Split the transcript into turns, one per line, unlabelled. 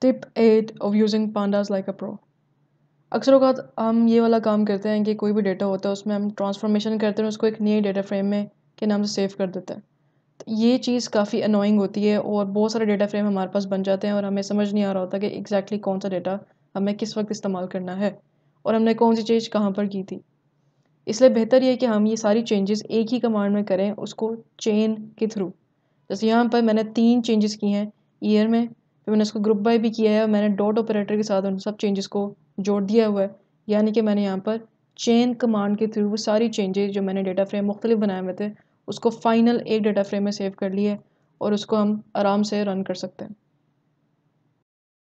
tip eight of using pandas like a pro अक्सर अवत हम ये वाला काम करते हैं कि कोई भी डेटा होता है उसमें हम ट्रांसफॉर्मेशन करते हैं उसको एक नए डेटा फ्रेम में के नाम से सेव कर देते हैं तो ये चीज़ काफ़ी अनोइंग होती है और बहुत सारे डेटा फ्रेम हमारे पास बन जाते हैं और हमें समझ नहीं आ रहा होता कि एग्जैक्टली exactly कौन सा डेटा हमें किस वक्त इस्तेमाल करना है और हमने कौन सी चीज़ कहाँ पर की थी इसलिए बेहतर ये कि हम ये सारी चेंजेस एक ही कमांड में करें उसको चेन के थ्रू जैसे यहाँ पर मैंने तीन चेंजेस की हैं ईयर में तो मैंने इसको ग्रुप बाय भी किया है और मैंने डॉट ऑपरेटर के साथ उन सब चेंजेस को जोड़ दिया हुआ है यानी कि मैंने यहाँ पर चेन कमांड के थ्रू वो सारी चेंजेस जो मैंने डेटा फ्रेम मुख्तलिफ बनाए हुए थे उसको फाइनल एक डेटा फ्रेम में सेव कर लिया है और उसको हम आराम से रन कर सकते हैं